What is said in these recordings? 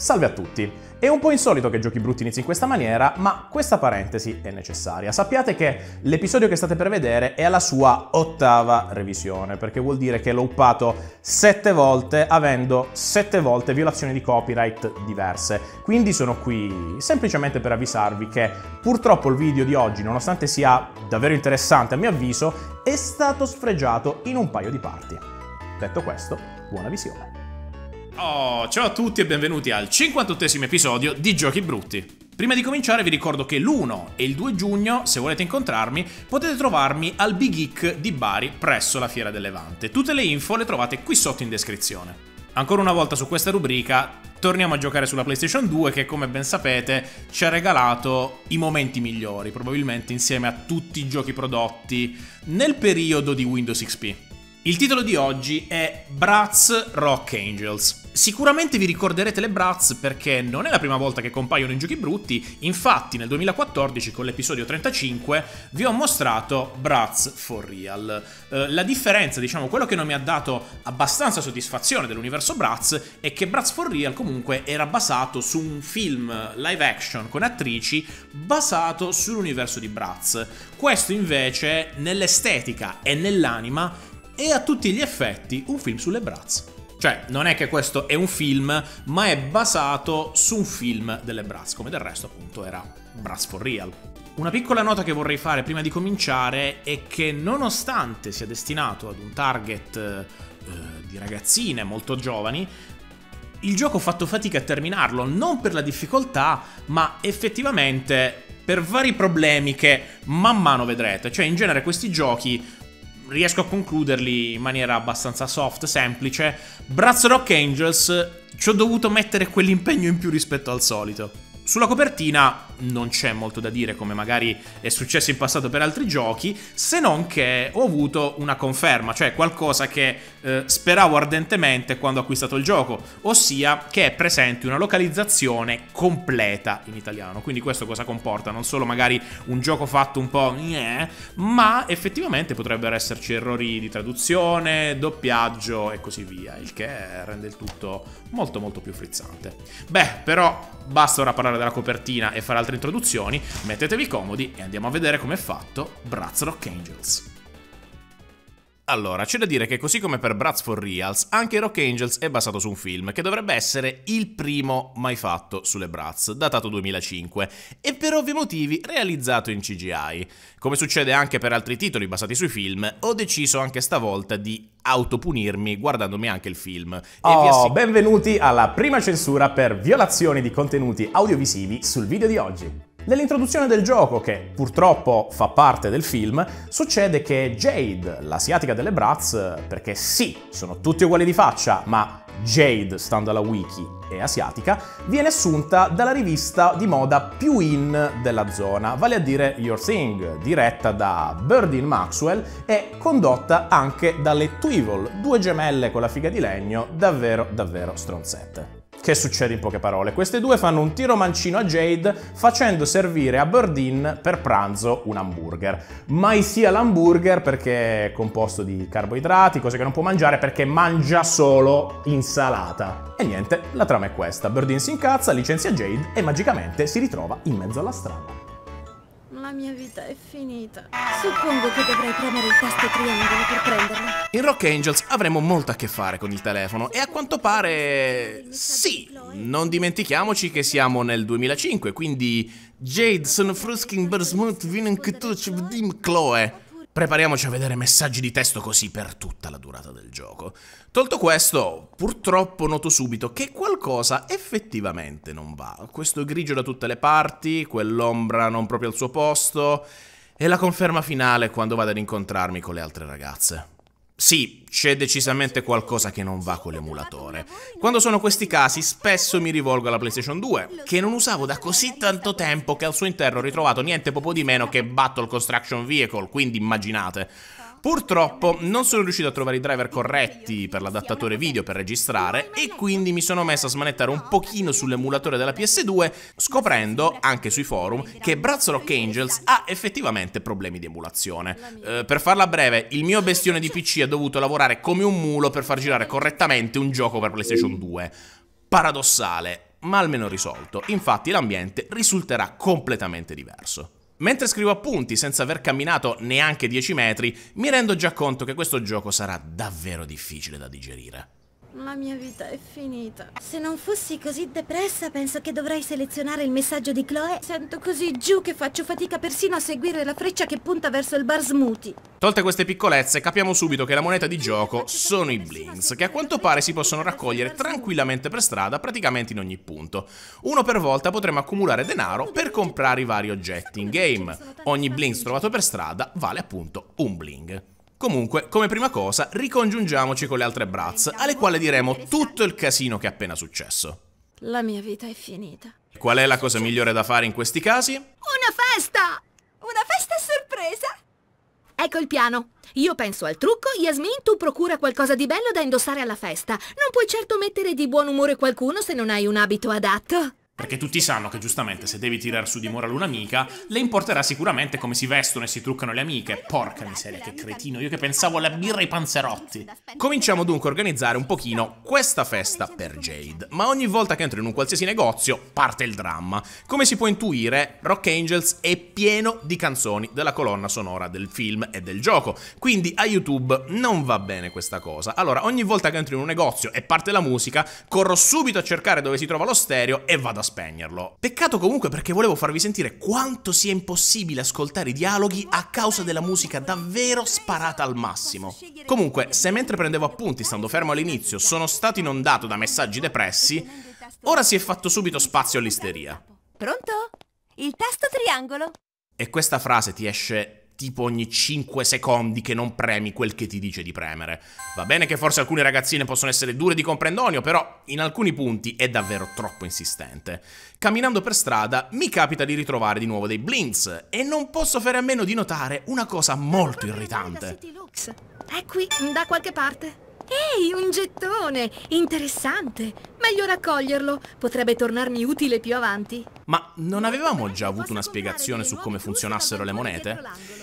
Salve a tutti! È un po' insolito che giochi brutti inizi in questa maniera, ma questa parentesi è necessaria. Sappiate che l'episodio che state per vedere è alla sua ottava revisione, perché vuol dire che l'ho uppato sette volte, avendo sette volte violazioni di copyright diverse. Quindi sono qui semplicemente per avvisarvi che purtroppo il video di oggi, nonostante sia davvero interessante a mio avviso, è stato sfregiato in un paio di parti. Detto questo, buona visione! Oh, ciao a tutti e benvenuti al 58 episodio di Giochi Brutti. Prima di cominciare vi ricordo che l'1 e il 2 giugno, se volete incontrarmi, potete trovarmi al Big Geek di Bari presso la Fiera del Levante. Tutte le info le trovate qui sotto in descrizione. Ancora una volta su questa rubrica torniamo a giocare sulla PlayStation 2 che come ben sapete ci ha regalato i momenti migliori, probabilmente insieme a tutti i giochi prodotti nel periodo di Windows XP. Il titolo di oggi è Bratz Rock Angels. Sicuramente vi ricorderete le Bratz perché non è la prima volta che compaiono in giochi brutti, infatti nel 2014 con l'episodio 35 vi ho mostrato Bratz for Real. Eh, la differenza, diciamo, quello che non mi ha dato abbastanza soddisfazione dell'universo Bratz è che Bratz for Real comunque era basato su un film live action con attrici basato sull'universo di Bratz. Questo invece nell'estetica e nell'anima è a tutti gli effetti un film sulle Bratz. Cioè, non è che questo è un film, ma è basato su un film delle Brass, come del resto appunto era Brass for Real. Una piccola nota che vorrei fare prima di cominciare è che nonostante sia destinato ad un target eh, di ragazzine molto giovani, il gioco ha fatto fatica a terminarlo, non per la difficoltà, ma effettivamente per vari problemi che man mano vedrete. Cioè, in genere questi giochi riesco a concluderli in maniera abbastanza soft, semplice. Brazzo Rock Angels, ci ho dovuto mettere quell'impegno in più rispetto al solito. Sulla copertina non c'è molto da dire come magari è successo in passato per altri giochi, se non che ho avuto una conferma, cioè qualcosa che eh, speravo ardentemente quando ho acquistato il gioco, ossia che è presente una localizzazione completa in italiano. Quindi questo cosa comporta? Non solo magari un gioco fatto un po' eh, ma effettivamente potrebbero esserci errori di traduzione, doppiaggio e così via, il che rende il tutto molto molto più frizzante. Beh, però basta ora parlare della copertina e fare altre introduzioni, mettetevi comodi e andiamo a vedere come è fatto Brazz Rock Angels. Allora, c'è da dire che così come per Brats for Reals, anche Rock Angels è basato su un film che dovrebbe essere il primo mai fatto sulle Brats, datato 2005, e per ovvi motivi realizzato in CGI. Come succede anche per altri titoli basati sui film, ho deciso anche stavolta di autopunirmi guardandomi anche il film. E Oh, benvenuti alla prima censura per violazioni di contenuti audiovisivi sul video di oggi. Nell'introduzione del gioco, che purtroppo fa parte del film, succede che Jade, l'asiatica delle Bratz, perché sì, sono tutti uguali di faccia, ma Jade, stando alla wiki, è asiatica, viene assunta dalla rivista di moda più in della zona, vale a dire Your Thing, diretta da Birdin Maxwell e condotta anche dalle Twivel, due gemelle con la figa di legno davvero davvero stronzette. Che succede in poche parole? Queste due fanno un tiro mancino a Jade facendo servire a Birdin per pranzo un hamburger. Mai sia l'hamburger perché è composto di carboidrati, cose che non può mangiare perché mangia solo insalata. E niente, la trama è questa. Birdin si incazza, licenzia Jade e magicamente si ritrova in mezzo alla strada. La mia vita è finita. Suppongo che dovrei premere il tasto triangolo per prenderlo. In Rock Angels avremo molto a che fare con il telefono e a quanto pare... Sì, non dimentichiamoci che siamo nel 2005, quindi... Jade, sono Fruskin Bersmut, Vinen Ketuch, Dim Chloe. Prepariamoci a vedere messaggi di testo così per tutta la durata del gioco. Tolto questo, purtroppo noto subito che qualcosa effettivamente non va. Questo grigio da tutte le parti, quell'ombra non proprio al suo posto, e la conferma finale quando vado ad incontrarmi con le altre ragazze. Sì, c'è decisamente qualcosa che non va con l'emulatore. Quando sono questi casi, spesso mi rivolgo alla PlayStation 2, che non usavo da così tanto tempo che al suo interno ho ritrovato niente poco di meno che Battle Construction Vehicle, quindi immaginate. Purtroppo non sono riuscito a trovare i driver corretti per l'adattatore video per registrare e quindi mi sono messo a smanettare un pochino sull'emulatore della PS2 scoprendo, anche sui forum, che Rock Angels ha effettivamente problemi di emulazione. Eh, per farla breve, il mio bestione di PC ha dovuto lavorare come un mulo per far girare correttamente un gioco per PlayStation 2. Paradossale, ma almeno risolto. Infatti l'ambiente risulterà completamente diverso. Mentre scrivo appunti senza aver camminato neanche 10 metri, mi rendo già conto che questo gioco sarà davvero difficile da digerire. La mia vita è finita. Se non fossi così depressa, penso che dovrei selezionare il messaggio di Chloe. Sento così giù che faccio fatica persino a seguire la freccia che punta verso il bar smoothie. Tolte queste piccolezze, capiamo subito che la moneta di gioco sono i blinks, che a quanto pare si possono raccogliere tranquillamente per strada, praticamente in ogni punto. Uno per volta potremo accumulare denaro per comprare i vari oggetti in game. Ogni blinks trovato per strada vale appunto un bling. Comunque, come prima cosa, ricongiungiamoci con le altre Bratz, alle quali diremo tutto il casino che è appena successo. La mia vita è finita. Qual è la cosa migliore da fare in questi casi? Una festa! Una festa sorpresa! Ecco il piano. Io penso al trucco, Yasmin, tu procura qualcosa di bello da indossare alla festa. Non puoi certo mettere di buon umore qualcuno se non hai un abito adatto. Perché tutti sanno che giustamente se devi tirare su di morale un'amica, le importerà sicuramente come si vestono e si truccano le amiche. Porca miseria, che cretino, io che pensavo alla birra e ai panzerotti. Cominciamo dunque a organizzare un pochino questa festa per Jade. Ma ogni volta che entro in un qualsiasi negozio, parte il dramma. Come si può intuire, Rock Angels è pieno di canzoni della colonna sonora del film e del gioco. Quindi a YouTube non va bene questa cosa. Allora, ogni volta che entro in un negozio e parte la musica, corro subito a cercare dove si trova lo stereo e vado a spegnerlo. Peccato comunque perché volevo farvi sentire quanto sia impossibile ascoltare i dialoghi a causa della musica davvero sparata al massimo. Comunque, se mentre prendevo appunti stando fermo all'inizio sono stato inondato da messaggi depressi, ora si è fatto subito spazio all'isteria. Pronto? Il tasto triangolo. E questa frase ti esce tipo ogni 5 secondi che non premi quel che ti dice di premere. Va bene che forse alcune ragazzine possono essere dure di comprendonio, però in alcuni punti è davvero troppo insistente. Camminando per strada mi capita di ritrovare di nuovo dei blinks e non posso fare a meno di notare una cosa molto irritante. È qui, da qualche parte. Ehi, un gettone! Interessante! Meglio raccoglierlo, potrebbe tornarmi utile più avanti. Ma non avevamo già avuto una spiegazione su come funzionassero le monete?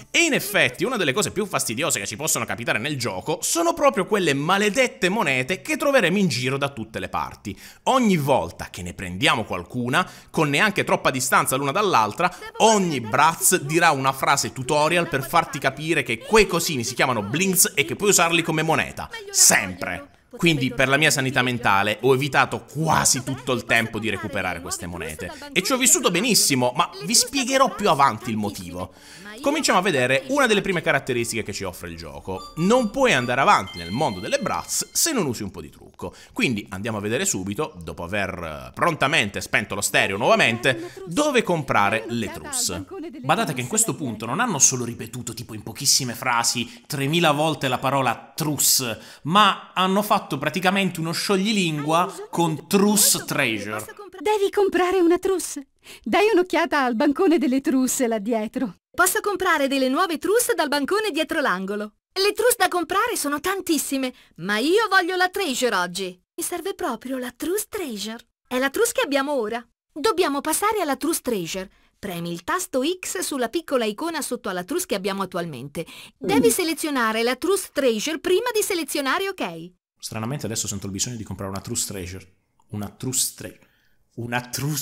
E in effetti una delle cose più fastidiose che ci possono capitare nel gioco sono proprio quelle maledette monete che troveremo in giro da tutte le parti. Ogni volta che ne prendiamo qualcuna, con neanche troppa distanza l'una dall'altra, ogni Bratz dirà una frase tutorial per farti capire che quei cosini si chiamano Blinks e che puoi usarli come moneta. Sempre! Quindi per la mia sanità mentale ho evitato quasi tutto il tempo di recuperare queste monete. E ci ho vissuto benissimo, ma vi spiegherò più avanti il motivo. Cominciamo a vedere una delle prime caratteristiche che ci offre il gioco. Non puoi andare avanti nel mondo delle Brats se non usi un po' di trucco. Quindi andiamo a vedere subito, dopo aver eh, prontamente spento lo stereo nuovamente, dove comprare le truss. Badate che in questo punto non hanno solo ripetuto tipo in pochissime frasi 3000 volte la parola truss, ma hanno fatto fatto praticamente uno scioglilingua con Truss Treasure. Devi comprare una truss. Dai un'occhiata al bancone delle trusse là dietro. Posso comprare delle nuove truss dal bancone dietro l'angolo. Le truss da comprare sono tantissime, ma io voglio la treasure oggi. Mi serve proprio la truss treasure. È la truss che abbiamo ora. Dobbiamo passare alla truss treasure. Premi il tasto X sulla piccola icona sotto alla truss che abbiamo attualmente. Devi mm. selezionare la truss treasure prima di selezionare OK. Stranamente adesso sento il bisogno di comprare una True Treasure. Una True Treasure. Una True...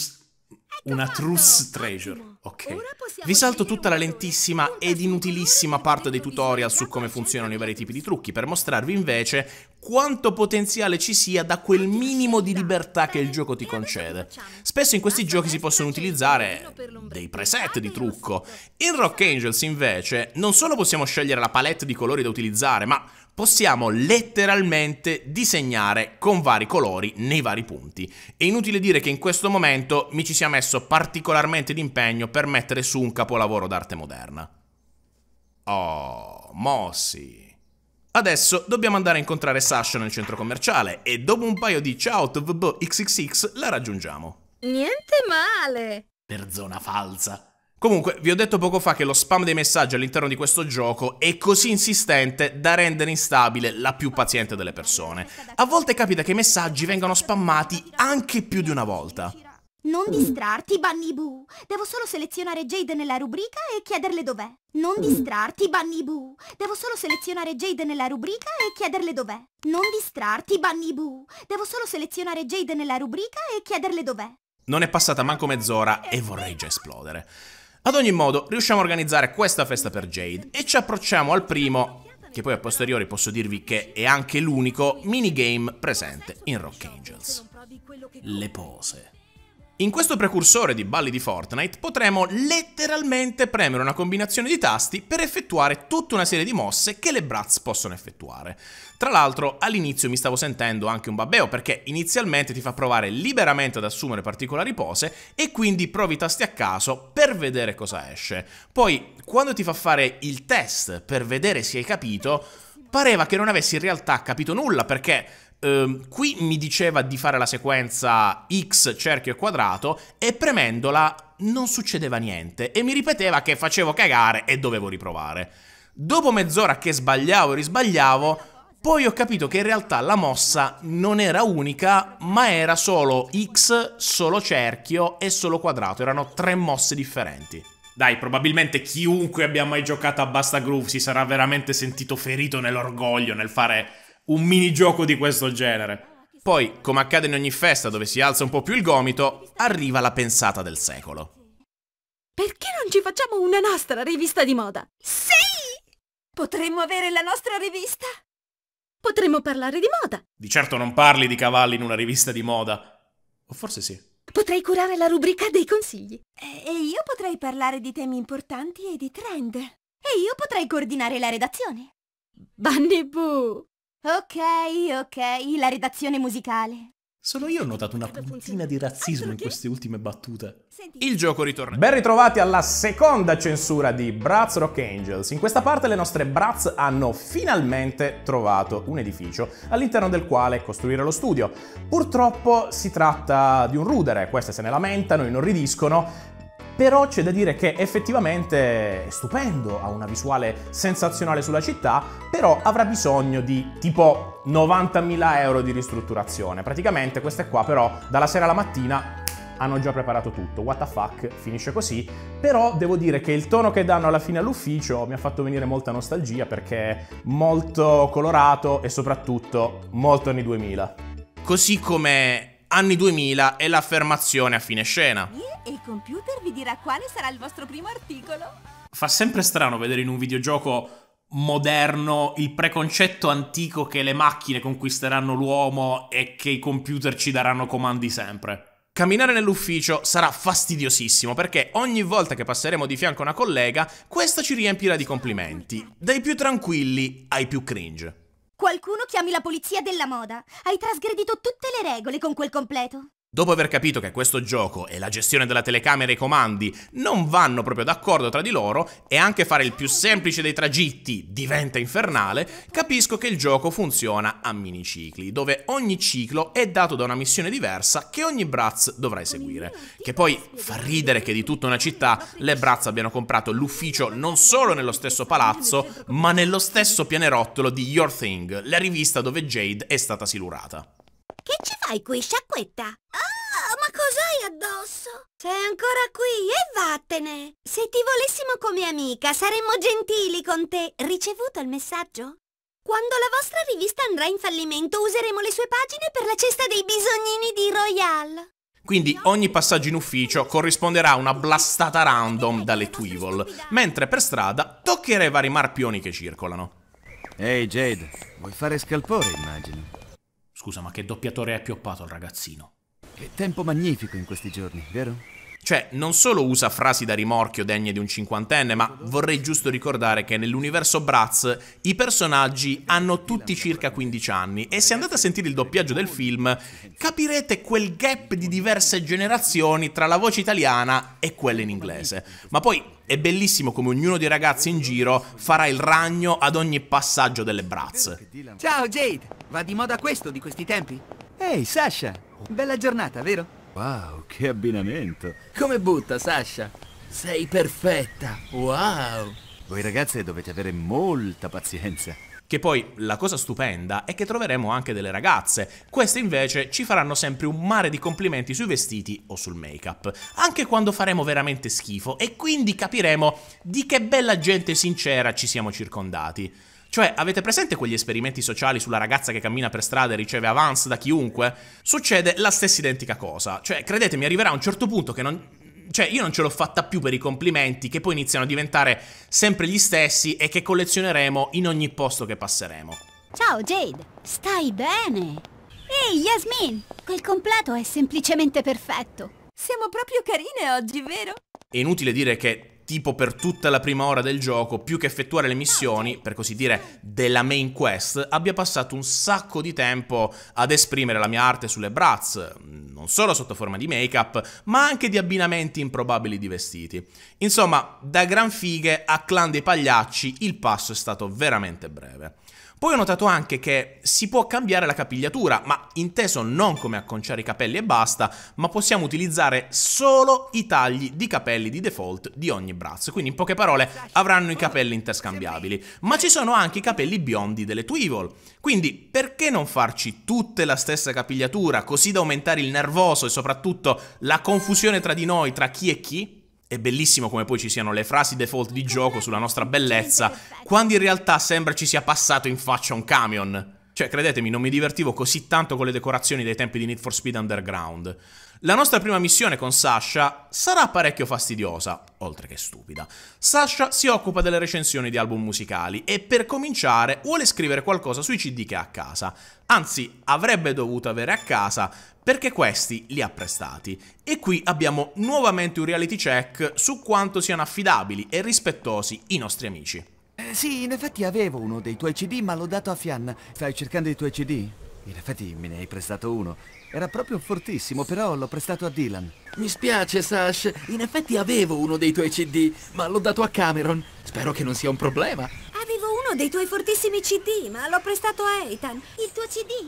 Ecco Una truce treasure. Ok. Vi salto tutta la lentissima ed inutilissima parte dei tutorial su come funzionano i vari tipi di trucchi per mostrarvi invece quanto potenziale ci sia da quel minimo di libertà che il gioco ti concede. Spesso in questi giochi si possono utilizzare dei preset di trucco. In Rock Angels invece non solo possiamo scegliere la palette di colori da utilizzare, ma possiamo letteralmente disegnare con vari colori nei vari punti. È inutile dire che in questo momento mi ci sia messo messo particolarmente d'impegno per mettere su un capolavoro d'arte moderna. Oh, Mossi. Adesso dobbiamo andare a incontrare Sasha nel centro commerciale e dopo un paio di ciao tvb xxx la raggiungiamo. Niente male! Per zona falsa. Comunque, vi ho detto poco fa che lo spam dei messaggi all'interno di questo gioco è così insistente da rendere instabile la più paziente delle persone. A volte capita che i messaggi vengano spammati anche più di una volta. Non mm. distrarti, Bunny Boo. Devo solo selezionare Jade nella rubrica e chiederle dov'è. Non mm. distrarti, Bunny Boo. Devo solo selezionare Jade nella rubrica e chiederle dov'è. Non distrarti, Bunny Boo. Devo solo selezionare Jade nella rubrica e chiederle dov'è. Non è passata manco mezz'ora e vorrei già esplodere. Ad ogni modo, riusciamo a organizzare questa festa per Jade e ci approcciamo al primo, che poi a posteriori posso dirvi che è anche l'unico minigame presente in Rock Angels. Le pose. In questo precursore di balli di Fortnite potremo letteralmente premere una combinazione di tasti per effettuare tutta una serie di mosse che le Brats possono effettuare. Tra l'altro all'inizio mi stavo sentendo anche un babbeo perché inizialmente ti fa provare liberamente ad assumere particolari pose e quindi provi i tasti a caso per vedere cosa esce. Poi quando ti fa fare il test per vedere se hai capito pareva che non avessi in realtà capito nulla perché ehm, qui mi diceva di fare la sequenza X cerchio e quadrato e premendola non succedeva niente e mi ripeteva che facevo cagare e dovevo riprovare. Dopo mezz'ora che sbagliavo e risbagliavo, poi ho capito che in realtà la mossa non era unica, ma era solo X, solo cerchio e solo quadrato, erano tre mosse differenti. Dai, probabilmente chiunque abbia mai giocato a Basta Groove si sarà veramente sentito ferito nell'orgoglio nel fare un minigioco di questo genere. Poi, come accade in ogni festa dove si alza un po' più il gomito, arriva la pensata del secolo. Perché non ci facciamo una nostra rivista di moda? Sì! Potremmo avere la nostra rivista? Potremmo parlare di moda. Di certo non parli di cavalli in una rivista di moda. O forse sì. Potrei curare la rubrica dei consigli. E io potrei parlare di temi importanti e di trend. E io potrei coordinare la redazione. Bunny Boo! Ok, ok, la redazione musicale. Solo io ho notato una puntina di razzismo in queste ultime battute. Il gioco ritorna. Ben ritrovati alla seconda censura di Bratz Rock Angels. In questa parte le nostre Bratz hanno finalmente trovato un edificio all'interno del quale costruire lo studio. Purtroppo si tratta di un rudere, queste se ne lamentano, inorridiscono, però c'è da dire che effettivamente è stupendo, ha una visuale sensazionale sulla città, però avrà bisogno di tipo 90.000 euro di ristrutturazione. Praticamente queste qua però dalla sera alla mattina hanno già preparato tutto, what the fuck, finisce così, però devo dire che il tono che danno alla fine all'ufficio mi ha fatto venire molta nostalgia perché è molto colorato e soprattutto molto anni 2000. Così come anni 2000 e l'affermazione a fine scena. E il computer vi dirà quale sarà il vostro primo articolo. Fa sempre strano vedere in un videogioco moderno il preconcetto antico che le macchine conquisteranno l'uomo e che i computer ci daranno comandi sempre. Camminare nell'ufficio sarà fastidiosissimo perché ogni volta che passeremo di fianco a una collega, questa ci riempirà di complimenti, dai più tranquilli ai più cringe. Qualcuno chiami la polizia della moda. Hai trasgredito tutte le regole con quel completo. Dopo aver capito che questo gioco e la gestione della telecamera e i comandi non vanno proprio d'accordo tra di loro e anche fare il più semplice dei tragitti diventa infernale, capisco che il gioco funziona a minicicli, dove ogni ciclo è dato da una missione diversa che ogni Bratz dovrà eseguire. Che poi fa ridere che di tutta una città le Bratz abbiano comprato l'ufficio non solo nello stesso palazzo, ma nello stesso pianerottolo di Your Thing, la rivista dove Jade è stata silurata. Che ci fai qui, sciacquetta? Ah, ma cos'hai addosso? Sei ancora qui e vattene! Se ti volessimo come amica, saremmo gentili con te. Ricevuto il messaggio? Quando la vostra rivista andrà in fallimento, useremo le sue pagine per la cesta dei bisognini di Royal. Quindi ogni passaggio in ufficio corrisponderà a una blastata random dalle Twivel, mentre per strada toccherà i vari marpioni che circolano. Ehi hey Jade, vuoi fare scalpore immagino? scusa, ma che doppiatore è pioppato il ragazzino? Che tempo magnifico in questi giorni, vero? Cioè, non solo usa frasi da rimorchio degne di un cinquantenne, ma vorrei giusto ricordare che nell'universo Bratz i personaggi hanno tutti circa 15 anni e se andate a sentire il doppiaggio del film capirete quel gap di diverse generazioni tra la voce italiana e quella in inglese. Ma poi è bellissimo come ognuno dei ragazzi in giro farà il ragno ad ogni passaggio delle brazze. Ciao Jade, va di moda questo di questi tempi? Ehi hey, Sasha, bella giornata, vero? Wow, che abbinamento! Come butta Sasha? Sei perfetta, wow! Voi ragazze dovete avere molta pazienza. Che poi la cosa stupenda è che troveremo anche delle ragazze. Queste invece ci faranno sempre un mare di complimenti sui vestiti o sul make-up, anche quando faremo veramente schifo e quindi capiremo di che bella gente sincera ci siamo circondati. Cioè, avete presente quegli esperimenti sociali sulla ragazza che cammina per strada e riceve avance da chiunque? Succede la stessa identica cosa. Cioè, credetemi, arriverà un certo punto che non cioè io non ce l'ho fatta più per i complimenti che poi iniziano a diventare sempre gli stessi e che collezioneremo in ogni posto che passeremo. Ciao Jade, stai bene? Ehi Yasmin, quel completo è semplicemente perfetto. Siamo proprio carine oggi, vero? È inutile dire che tipo per tutta la prima ora del gioco, più che effettuare le missioni, per così dire, della main quest, abbia passato un sacco di tempo ad esprimere la mia arte sulle brats, non solo sotto forma di make-up, ma anche di abbinamenti improbabili di vestiti. Insomma, da gran fighe a clan dei pagliacci il passo è stato veramente breve. Poi ho notato anche che si può cambiare la capigliatura, ma inteso non come acconciare i capelli e basta, ma possiamo utilizzare solo i tagli di capelli di default di ogni braccio, quindi in poche parole avranno i capelli interscambiabili, ma ci sono anche i capelli biondi delle Twivel, quindi perché non farci tutte la stessa capigliatura, così da aumentare il nervoso e soprattutto la confusione tra di noi, tra chi e chi? È bellissimo come poi ci siano le frasi default di gioco sulla nostra bellezza, quando in realtà sembra ci sia passato in faccia un camion. Cioè, credetemi, non mi divertivo così tanto con le decorazioni dei tempi di Need for Speed Underground. La nostra prima missione con Sasha sarà parecchio fastidiosa, oltre che stupida. Sasha si occupa delle recensioni di album musicali e per cominciare vuole scrivere qualcosa sui CD che ha a casa. Anzi, avrebbe dovuto avere a casa perché questi li ha prestati. E qui abbiamo nuovamente un reality check su quanto siano affidabili e rispettosi i nostri amici. Eh, sì, in effetti avevo uno dei tuoi CD, ma l'ho dato a Fian. Stai cercando i tuoi CD? In effetti me ne hai prestato uno. Era proprio fortissimo, però l'ho prestato a Dylan. Mi spiace, Sash. In effetti avevo uno dei tuoi CD, ma l'ho dato a Cameron. Spero che non sia un problema. Avevo uno dei tuoi fortissimi CD, ma l'ho prestato a Ethan. Il tuo CD?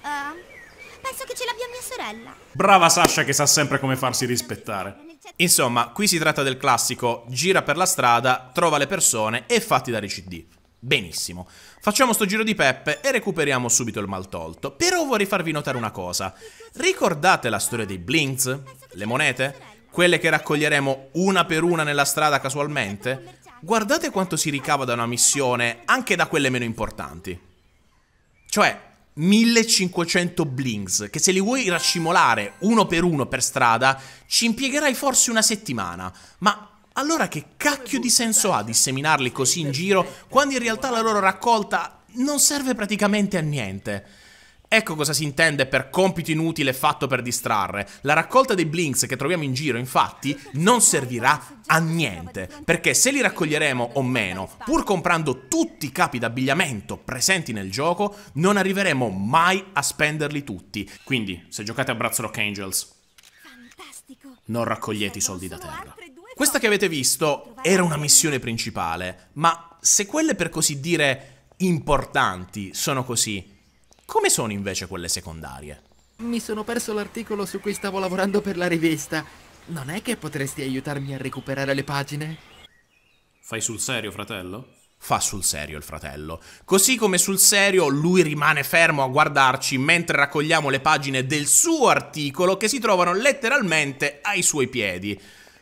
Ah, ehm, uh, penso che ce l'abbia mia sorella. Brava Sasha che sa sempre come farsi rispettare. Insomma, qui si tratta del classico gira per la strada, trova le persone e fatti dare i CD. Benissimo, facciamo sto giro di peppe e recuperiamo subito il mal tolto. Però vorrei farvi notare una cosa. Ricordate la storia dei blinks? Le monete? Quelle che raccoglieremo una per una nella strada casualmente? Guardate quanto si ricava da una missione, anche da quelle meno importanti. Cioè, 1500 blinks, che se li vuoi racimolare uno per uno per strada, ci impiegherai forse una settimana, ma allora che cacchio di senso ha disseminarli così in giro quando in realtà la loro raccolta non serve praticamente a niente? Ecco cosa si intende per compito inutile fatto per distrarre. La raccolta dei blinks che troviamo in giro, infatti, non servirà a niente, perché se li raccoglieremo o meno, pur comprando tutti i capi d'abbigliamento presenti nel gioco, non arriveremo mai a spenderli tutti. Quindi, se giocate a Brazzo Rock Angels, non raccogliete i soldi da terra. Questa che avete visto era una missione principale, ma se quelle per così dire importanti sono così, come sono invece quelle secondarie? Mi sono perso l'articolo su cui stavo lavorando per la rivista. Non è che potresti aiutarmi a recuperare le pagine? Fai sul serio, fratello? Fa sul serio il fratello. Così come sul serio lui rimane fermo a guardarci mentre raccogliamo le pagine del suo articolo che si trovano letteralmente ai suoi piedi.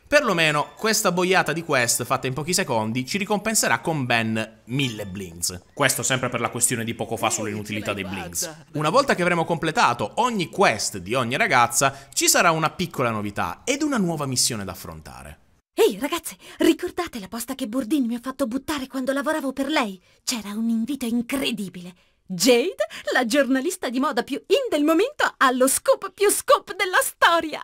Perlomeno questa boiata di quest fatta in pochi secondi ci ricompenserà con ben mille blinks. Questo sempre per la questione di poco fa sull'inutilità dei blinks. Una volta che avremo completato ogni quest di ogni ragazza, ci sarà una piccola novità ed una nuova missione da affrontare. Ehi ragazze, ricordate la posta che Burdin mi ha fatto buttare quando lavoravo per lei? C'era un invito incredibile. Jade, la giornalista di moda più in del momento, ha lo scoop più scoop della storia!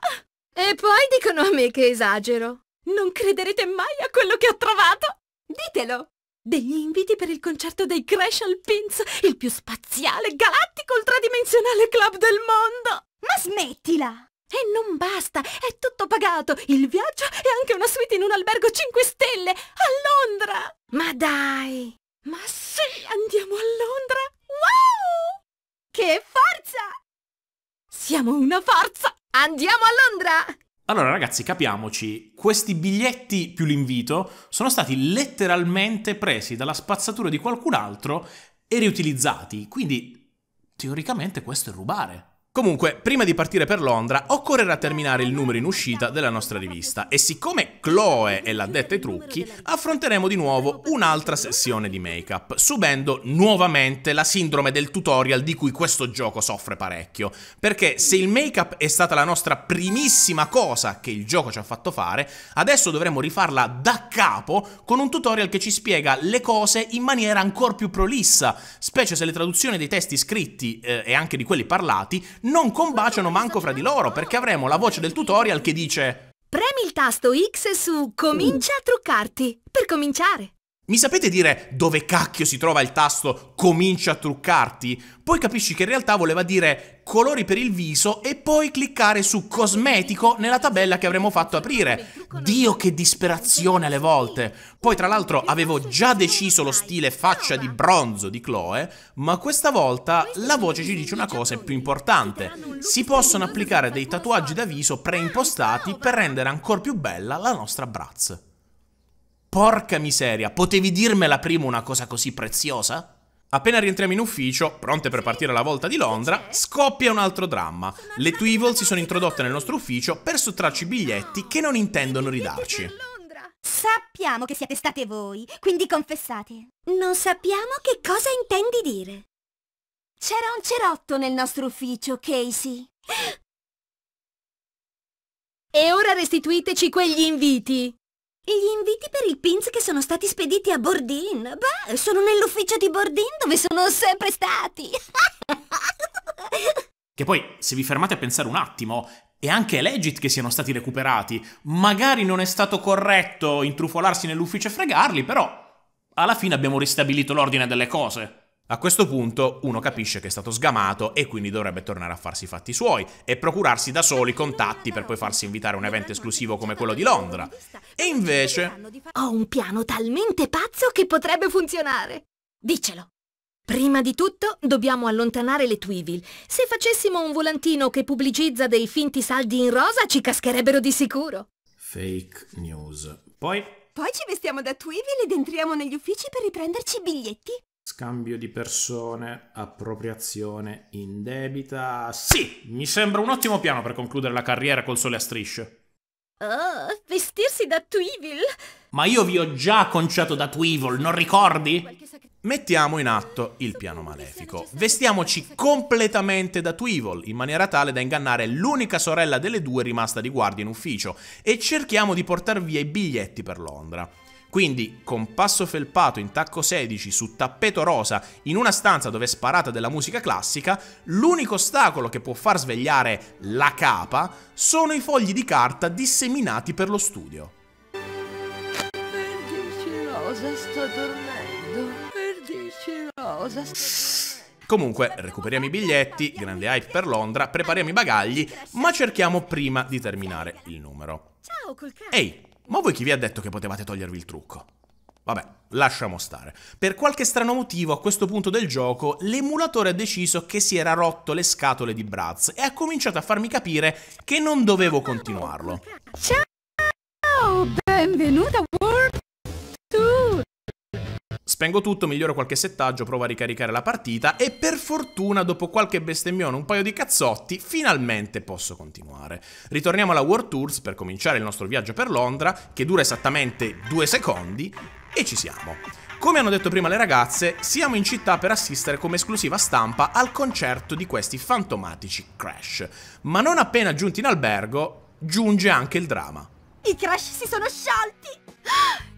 E poi dicono a me che esagero. Non crederete mai a quello che ho trovato? Ditelo! Degli inviti per il concerto dei Crash Alpins, il più spaziale, galattico, ultradimensionale club del mondo! Ma smettila! E non basta, è tutto pagato, il viaggio e anche una suite in un albergo 5 stelle, a Londra! Ma dai! Ma sì, andiamo a Londra! Wow! Che forza! Siamo una forza! Andiamo a Londra! Allora ragazzi, capiamoci, questi biglietti più l'invito sono stati letteralmente presi dalla spazzatura di qualcun altro e riutilizzati, quindi teoricamente questo è rubare. Comunque, prima di partire per Londra, occorrerà terminare il numero in uscita della nostra rivista e siccome Chloe è l'addetta ai trucchi, affronteremo di nuovo un'altra sessione di make-up, subendo nuovamente la sindrome del tutorial di cui questo gioco soffre parecchio, perché se il make-up è stata la nostra primissima cosa che il gioco ci ha fatto fare, adesso dovremo rifarla da capo con un tutorial che ci spiega le cose in maniera ancora più prolissa, specie se le traduzioni dei testi scritti eh, e anche di quelli parlati non combaciano manco fra di loro, perché avremo la voce del tutorial che dice... Premi il tasto X su Comincia a truccarti, per cominciare. Mi sapete dire dove cacchio si trova il tasto comincia a truccarti? Poi capisci che in realtà voleva dire colori per il viso e poi cliccare su cosmetico nella tabella che avremmo fatto aprire. Dio che disperazione alle volte! Poi tra l'altro avevo già deciso lo stile faccia di bronzo di Chloe, ma questa volta la voce ci dice una cosa più importante. Si possono applicare dei tatuaggi da viso preimpostati per rendere ancora più bella la nostra Bratz. Porca miseria, potevi dirmela prima una cosa così preziosa? Appena rientriamo in ufficio, pronte per partire alla volta di Londra, scoppia un altro dramma. Le Twivel si sono introdotte nel nostro ufficio per sottrarci biglietti che non intendono ridarci. Sappiamo che siete state voi, quindi confessate. Non sappiamo che cosa intendi dire. C'era un cerotto nel nostro ufficio, Casey. E ora restituiteci quegli inviti. Gli inviti per il pins che sono stati spediti a Bordin. Beh, sono nell'ufficio di Bordin dove sono sempre stati. che poi, se vi fermate a pensare un attimo, è anche legit che siano stati recuperati. Magari non è stato corretto intrufolarsi nell'ufficio e fregarli, però alla fine abbiamo ristabilito l'ordine delle cose. A questo punto uno capisce che è stato sgamato e quindi dovrebbe tornare a farsi i fatti suoi e procurarsi da soli contatti per poi farsi invitare a un evento esclusivo come quello di Londra. E invece... Ho un piano talmente pazzo che potrebbe funzionare. Dicelo. Prima di tutto dobbiamo allontanare le Twivel. Se facessimo un volantino che pubblicizza dei finti saldi in rosa ci cascherebbero di sicuro. Fake news. Poi? Poi ci vestiamo da Twivel ed entriamo negli uffici per riprenderci i biglietti. Scambio di persone, appropriazione indebita. Sì, mi sembra un ottimo piano per concludere la carriera col sole a strisce. Oh, vestirsi da Tweevil? Ma io vi ho già conciato da Tweevil, non ricordi? Mettiamo in atto il piano malefico. Vestiamoci completamente da Tweevil, in maniera tale da ingannare l'unica sorella delle due rimasta di guardia in ufficio, e cerchiamo di portar via i biglietti per Londra. Quindi con passo felpato in tacco 16 su tappeto rosa in una stanza dove è sparata della musica classica, l'unico ostacolo che può far svegliare la capa sono i fogli di carta disseminati per lo studio. Perdici rosa, sto dormendo. Perdici rosa, sto dormendo. Comunque, recuperiamo i biglietti, grande hype per Londra, prepariamo i bagagli, ma cerchiamo prima di terminare il numero. Ehi, ma voi chi vi ha detto che potevate togliervi il trucco? Vabbè, lasciamo stare. Per qualche strano motivo, a questo punto del gioco, l'emulatore ha deciso che si era rotto le scatole di Braz e ha cominciato a farmi capire che non dovevo continuarlo. Ciao, benvenuta a Spengo tutto, miglioro qualche settaggio, provo a ricaricare la partita e per fortuna dopo qualche bestemmione, un paio di cazzotti, finalmente posso continuare. Ritorniamo alla World Tours per cominciare il nostro viaggio per Londra, che dura esattamente due secondi, e ci siamo. Come hanno detto prima le ragazze, siamo in città per assistere come esclusiva stampa al concerto di questi fantomatici Crash. Ma non appena giunti in albergo, giunge anche il dramma. I Crash si sono sciolti!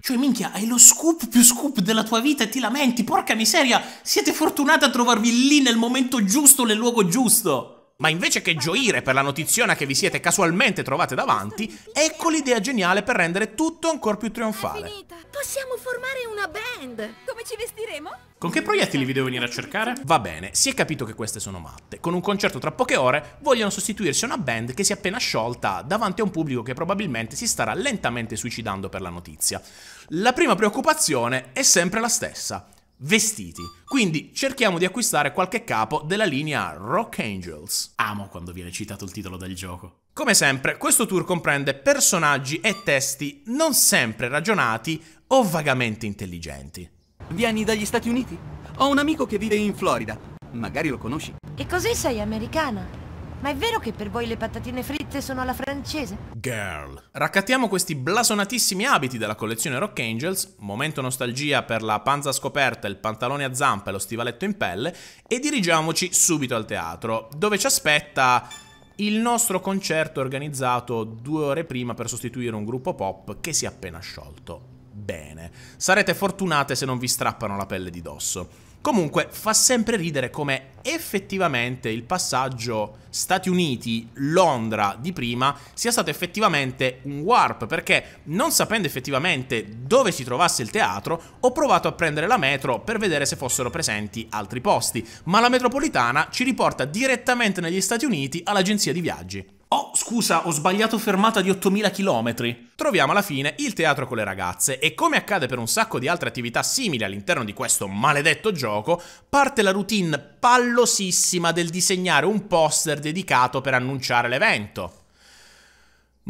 Cioè, minchia, hai lo scoop più scoop della tua vita e ti lamenti. Porca miseria, siete fortunati a trovarvi lì nel momento giusto, nel luogo giusto. Ma invece che gioire per la notiziona che vi siete casualmente trovate davanti, ecco l'idea geniale per rendere tutto ancora più trionfale. Possiamo formare una band! Come ci vestiremo? Con che proiettili vi devo venire a cercare? Va bene, si è capito che queste sono matte. Con un concerto tra poche ore vogliono sostituirsi a una band che si è appena sciolta davanti a un pubblico che probabilmente si starà lentamente suicidando per la notizia. La prima preoccupazione è sempre la stessa vestiti. Quindi cerchiamo di acquistare qualche capo della linea Rock Angels. Amo quando viene citato il titolo del gioco. Come sempre, questo tour comprende personaggi e testi non sempre ragionati o vagamente intelligenti. Vieni dagli Stati Uniti? Ho un amico che vive in Florida. Magari lo conosci. E così sei americana? Ma è vero che per voi le patatine fritte sono alla francese? Girl. Raccattiamo questi blasonatissimi abiti della collezione Rock Angels, momento nostalgia per la panza scoperta, il pantalone a zampa e lo stivaletto in pelle, e dirigiamoci subito al teatro, dove ci aspetta il nostro concerto organizzato due ore prima per sostituire un gruppo pop che si è appena sciolto. Bene, sarete fortunate se non vi strappano la pelle di dosso. Comunque fa sempre ridere come effettivamente il passaggio Stati Uniti-Londra di prima sia stato effettivamente un warp, perché non sapendo effettivamente dove si trovasse il teatro, ho provato a prendere la metro per vedere se fossero presenti altri posti, ma la metropolitana ci riporta direttamente negli Stati Uniti all'agenzia di viaggi. Oh, scusa, ho sbagliato fermata di 8000 km. Troviamo alla fine il teatro con le ragazze e come accade per un sacco di altre attività simili all'interno di questo maledetto gioco, parte la routine pallosissima del disegnare un poster dedicato per annunciare l'evento.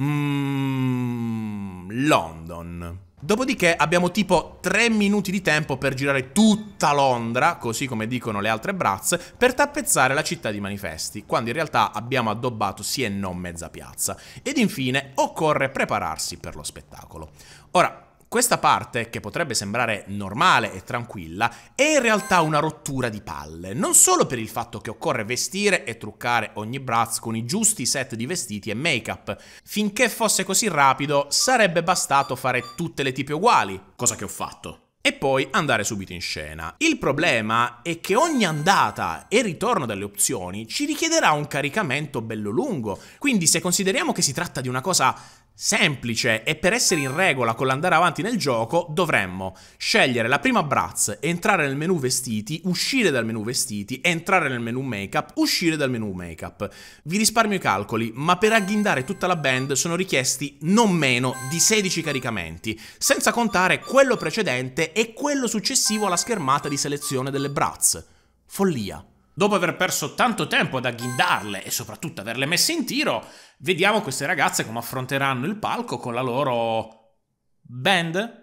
Mmm, London. Dopodiché abbiamo tipo 3 minuti di tempo per girare tutta Londra, così come dicono le altre Bratz, per tappezzare la città di manifesti, quando in realtà abbiamo addobbato sì e non mezza piazza. Ed infine occorre prepararsi per lo spettacolo. Ora, questa parte, che potrebbe sembrare normale e tranquilla, è in realtà una rottura di palle, non solo per il fatto che occorre vestire e truccare ogni braz con i giusti set di vestiti e make-up. Finché fosse così rapido, sarebbe bastato fare tutte le tipi uguali, cosa che ho fatto e poi andare subito in scena. Il problema è che ogni andata e ritorno dalle opzioni ci richiederà un caricamento bello lungo, quindi se consideriamo che si tratta di una cosa semplice e per essere in regola con l'andare avanti nel gioco dovremmo scegliere la prima Bratz, entrare nel menu vestiti, uscire dal menu vestiti, entrare nel menu makeup, uscire dal menu makeup. Vi risparmio i calcoli, ma per agghindare tutta la band sono richiesti non meno di 16 caricamenti, senza contare quello precedente e quello successivo alla schermata di selezione delle Bratz. Follia dopo aver perso tanto tempo ad agghindarle e soprattutto averle messe in tiro, vediamo queste ragazze come affronteranno il palco con la loro band.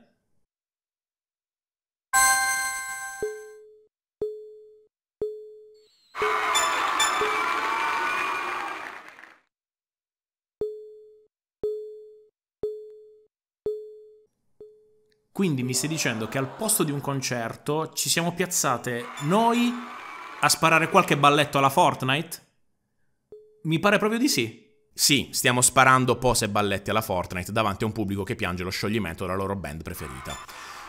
Quindi mi stai dicendo che al posto di un concerto ci siamo piazzate noi a sparare qualche balletto alla Fortnite? Mi pare proprio di sì. Sì, stiamo sparando pose e balletti alla Fortnite davanti a un pubblico che piange lo scioglimento della loro band preferita.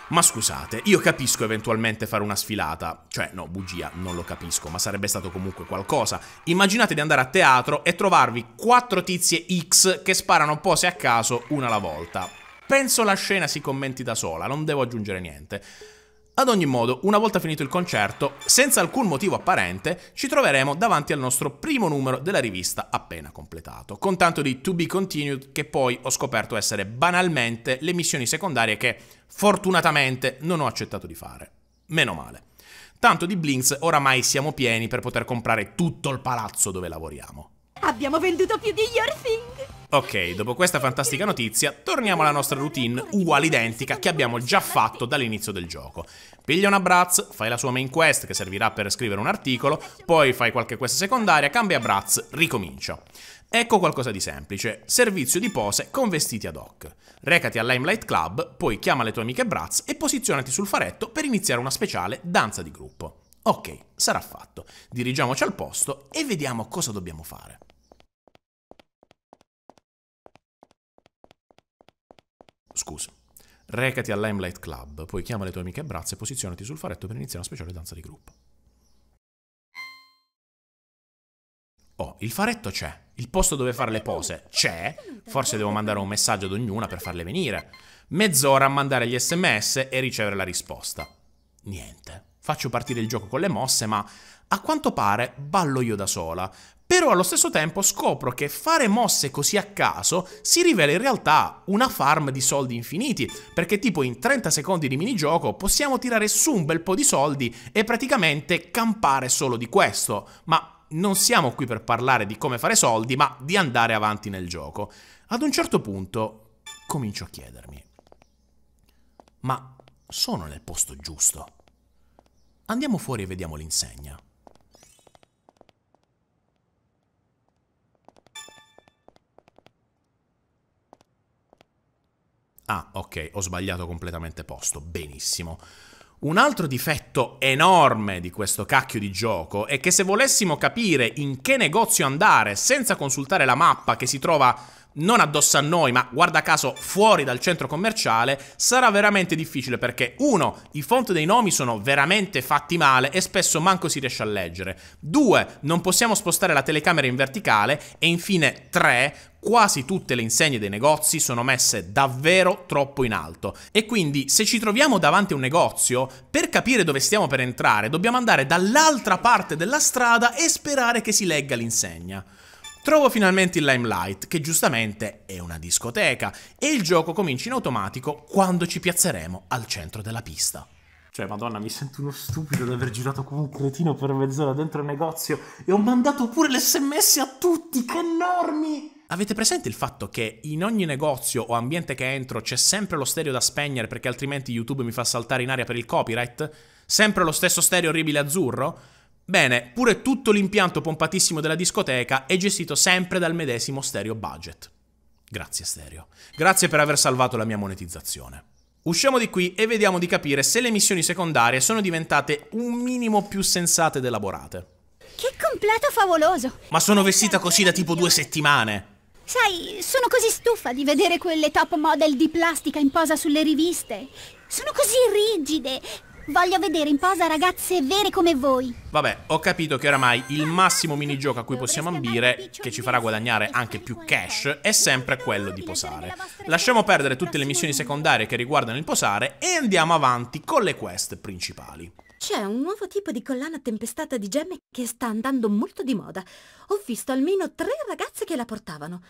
Ma scusate, io capisco eventualmente fare una sfilata, cioè no, bugia, non lo capisco, ma sarebbe stato comunque qualcosa. Immaginate di andare a teatro e trovarvi quattro tizie X che sparano pose a caso una alla volta. Penso la scena si commenti da sola, non devo aggiungere niente. Ad ogni modo, una volta finito il concerto, senza alcun motivo apparente, ci troveremo davanti al nostro primo numero della rivista appena completato, con tanto di To Be Continued che poi ho scoperto essere banalmente le missioni secondarie che fortunatamente non ho accettato di fare. Meno male. Tanto di Blinks oramai siamo pieni per poter comprare tutto il palazzo dove lavoriamo. Abbiamo venduto più di Your Thing! Ok, dopo questa fantastica notizia, torniamo alla nostra routine uguale identica che abbiamo già fatto dall'inizio del gioco. Piglia una Bratz, fai la sua main quest che servirà per scrivere un articolo, poi fai qualche quest secondaria, cambia Bratz, ricomincia. Ecco qualcosa di semplice, servizio di pose con vestiti ad hoc. Recati al Limelight Club, poi chiama le tue amiche Bratz e posizionati sul faretto per iniziare una speciale danza di gruppo. Ok, sarà fatto. Dirigiamoci al posto e vediamo cosa dobbiamo fare. Scusa. Recati al Limelight Club, poi chiama le tue amiche a brazza e posizionati sul faretto per iniziare una speciale danza di gruppo. Oh, il faretto c'è, il posto dove fare le pose c'è, forse devo mandare un messaggio ad ognuna per farle venire. Mezz'ora a mandare gli sms e ricevere la risposta. Niente. Faccio partire il gioco con le mosse, ma a quanto pare ballo io da sola, però allo stesso tempo scopro che fare mosse così a caso si rivela in realtà una farm di soldi infiniti, perché tipo in 30 secondi di minigioco possiamo tirare su un bel po' di soldi e praticamente campare solo di questo, ma non siamo qui per parlare di come fare soldi, ma di andare avanti nel gioco. Ad un certo punto comincio a chiedermi, ma sono nel posto giusto? Andiamo fuori e vediamo l'insegna. Ah, ok, ho sbagliato completamente posto. Benissimo. Un altro difetto enorme di questo cacchio di gioco è che se volessimo capire in che negozio andare senza consultare la mappa che si trova non addosso a noi, ma guarda caso fuori dal centro commerciale, sarà veramente difficile perché uno, i font dei nomi sono veramente fatti male e spesso manco si riesce a leggere. Due, non possiamo spostare la telecamera in verticale e infine tre, quasi tutte le insegne dei negozi sono messe davvero troppo in alto e quindi se ci troviamo davanti a un negozio, per capire dove stiamo per entrare dobbiamo andare dall'altra parte della strada e sperare che si legga l'insegna. Trovo finalmente il Limelight, che giustamente è una discoteca, e il gioco comincia in automatico quando ci piazzeremo al centro della pista. Cioè, madonna, mi sento uno stupido di aver girato come un cretino per mezz'ora dentro il negozio e ho mandato pure l'SMS a tutti, che enormi! Avete presente il fatto che in ogni negozio o ambiente che entro c'è sempre lo stereo da spegnere perché altrimenti YouTube mi fa saltare in aria per il copyright? Sempre lo stesso stereo orribile azzurro? Bene, pure tutto l'impianto pompatissimo della discoteca è gestito sempre dal medesimo Stereo Budget. Grazie Stereo. Grazie per aver salvato la mia monetizzazione. Usciamo di qui e vediamo di capire se le missioni secondarie sono diventate un minimo più sensate ed elaborate. Che completo favoloso! Ma sono vestita così da tipo due settimane! Sai, sono così stufa di vedere quelle top model di plastica in posa sulle riviste. Sono così rigide, Voglio vedere in posa ragazze vere come voi. Vabbè, ho capito che oramai il massimo minigioco a cui possiamo ambire, che ci farà guadagnare anche più cash, è sempre quello di posare. Lasciamo perdere tutte le missioni secondarie che riguardano il posare e andiamo avanti con le quest principali. C'è un nuovo tipo di collana tempestata di gemme che sta andando molto di moda. Ho visto almeno tre ragazze che la portavano.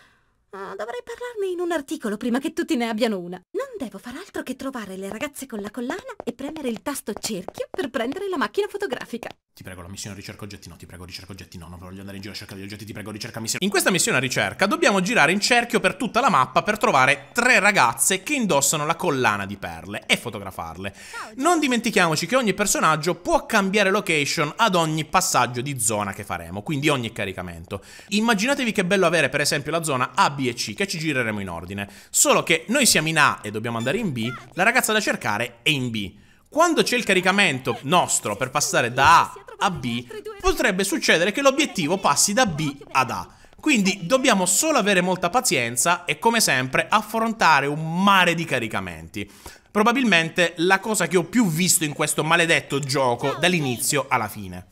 Ah, dovrei parlarne in un articolo prima che tutti ne abbiano una. Non devo far altro che trovare le ragazze con la collana e premere il tasto cerchio per prendere la macchina fotografica. Ti prego, la missione ricerca oggetti no, ti prego, ricerca oggetti no, non voglio andare in giro a cercare gli oggetti, ti prego, ricerca missione. In questa missione ricerca dobbiamo girare in cerchio per tutta la mappa per trovare tre ragazze che indossano la collana di perle e fotografarle. Non dimentichiamoci che ogni personaggio può cambiare location ad ogni passaggio di zona che faremo, quindi ogni caricamento. Immaginatevi che bello avere per esempio la zona A, B e C che ci gireremo in ordine, solo che noi siamo in A e dobbiamo andare in B, la ragazza da cercare è in B. Quando c'è il caricamento nostro per passare da A a B, potrebbe succedere che l'obiettivo passi da B ad A. Quindi dobbiamo solo avere molta pazienza e come sempre affrontare un mare di caricamenti. Probabilmente la cosa che ho più visto in questo maledetto gioco dall'inizio alla fine.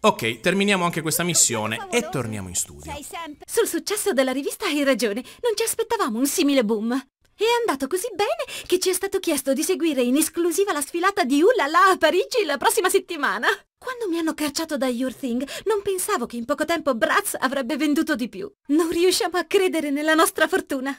Ok, terminiamo anche questa missione e torniamo in studio. Sul successo della rivista hai ragione, non ci aspettavamo un simile boom. È andato così bene che ci è stato chiesto di seguire in esclusiva la sfilata di Ulala a Parigi la prossima settimana. Quando mi hanno cacciato da Your Thing, non pensavo che in poco tempo Bratz avrebbe venduto di più. Non riusciamo a credere nella nostra fortuna.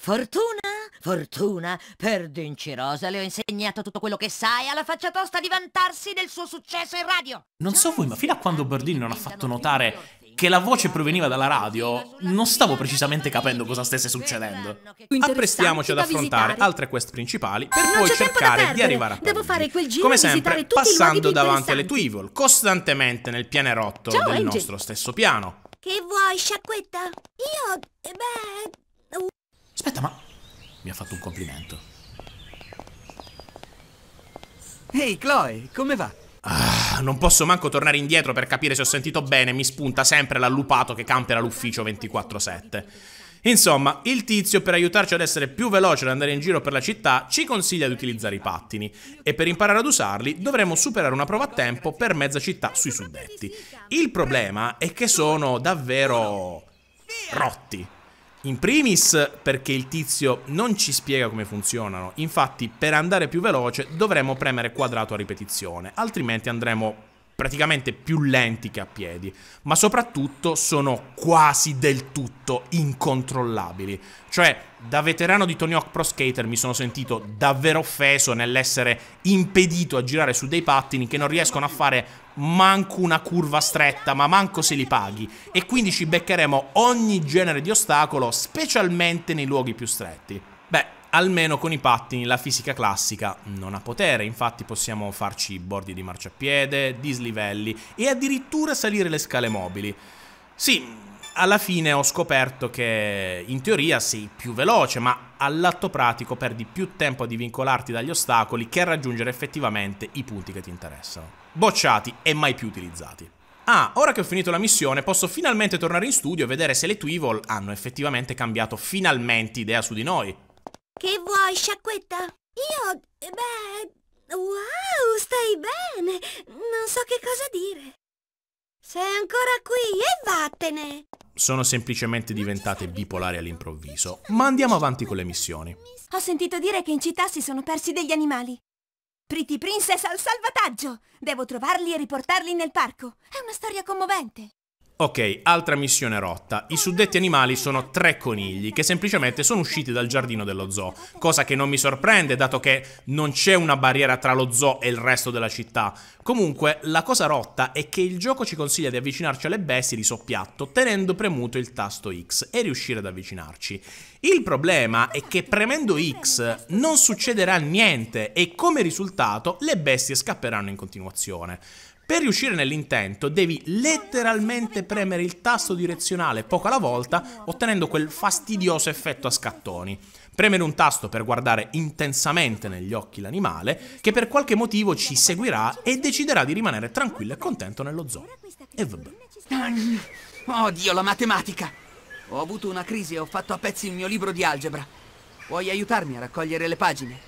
Fortuna? Fortuna? Perdinci Rosa, le ho insegnato tutto quello che sai alla faccia tosta di vantarsi del suo successo in radio. Non so voi, ma fino a quando Berlin non ha fatto notare che la voce proveniva dalla radio, non stavo precisamente capendo cosa stesse succedendo. Apprestiamoci ad affrontare altre quest principali per non poi cercare di arrivare a Devo fare quel giro Come sempre, passando davanti alle Twivel, costantemente nel pianerotto Ciao, del Angie. nostro stesso piano. Che vuoi, sciacquetta? Io... Eh, beh... Uh. Aspetta, ma... mi ha fatto un complimento. Ehi, hey, Chloe, come va? non posso manco tornare indietro per capire se ho sentito bene, mi spunta sempre l'allupato che campera l'ufficio 24-7. Insomma, il tizio per aiutarci ad essere più veloci ad andare in giro per la città ci consiglia di utilizzare i pattini e per imparare ad usarli dovremo superare una prova a tempo per mezza città sui suddetti. Il problema è che sono davvero rotti. In primis perché il tizio non ci spiega come funzionano, infatti per andare più veloce dovremo premere quadrato a ripetizione, altrimenti andremo praticamente più lenti che a piedi, ma soprattutto sono quasi del tutto incontrollabili. Cioè, da veterano di Tony Hawk Pro Skater mi sono sentito davvero offeso nell'essere impedito a girare su dei pattini che non riescono a fare manco una curva stretta, ma manco se li paghi, e quindi ci beccheremo ogni genere di ostacolo, specialmente nei luoghi più stretti. Beh, almeno con i pattini la fisica classica non ha potere, infatti possiamo farci bordi di marciapiede, dislivelli e addirittura salire le scale mobili. Sì, alla fine ho scoperto che in teoria sei più veloce, ma all'atto pratico perdi più tempo a divincolarti dagli ostacoli che a raggiungere effettivamente i punti che ti interessano. Bocciati e mai più utilizzati. Ah, ora che ho finito la missione posso finalmente tornare in studio e vedere se le Twivel hanno effettivamente cambiato finalmente idea su di noi. Che vuoi, sciacquetta? Io... beh... Wow, stai bene! Non so che cosa dire. Sei ancora qui e vattene! Sono semplicemente diventate bipolari all'improvviso, ma andiamo avanti con le missioni. Ho sentito dire che in città si sono persi degli animali. Pretty Princess al salvataggio! Devo trovarli e riportarli nel parco. È una storia commovente. Ok, altra missione rotta. I suddetti animali sono tre conigli che semplicemente sono usciti dal giardino dello zoo, cosa che non mi sorprende dato che non c'è una barriera tra lo zoo e il resto della città. Comunque, la cosa rotta è che il gioco ci consiglia di avvicinarci alle bestie di soppiatto tenendo premuto il tasto X e riuscire ad avvicinarci. Il problema è che premendo X non succederà niente e come risultato le bestie scapperanno in continuazione. Per riuscire nell'intento devi letteralmente premere il tasto direzionale poco alla volta ottenendo quel fastidioso effetto a scattoni. Premere un tasto per guardare intensamente negli occhi l'animale che per qualche motivo ci seguirà e deciderà di rimanere tranquillo e contento nello zoo. E vabbè. Oddio la matematica! Ho avuto una crisi e ho fatto a pezzi il mio libro di algebra. Puoi aiutarmi a raccogliere le pagine?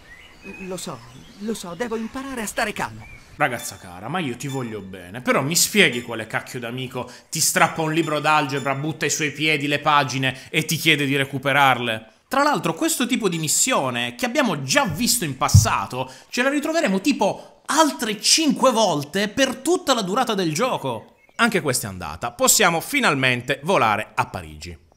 Lo so, lo so, devo imparare a stare calmo. Ragazza cara, ma io ti voglio bene, però mi spieghi quale cacchio d'amico ti strappa un libro d'algebra, butta ai suoi piedi le pagine e ti chiede di recuperarle? Tra l'altro questo tipo di missione, che abbiamo già visto in passato, ce la ritroveremo tipo altre 5 volte per tutta la durata del gioco. Anche questa è andata, possiamo finalmente volare a Parigi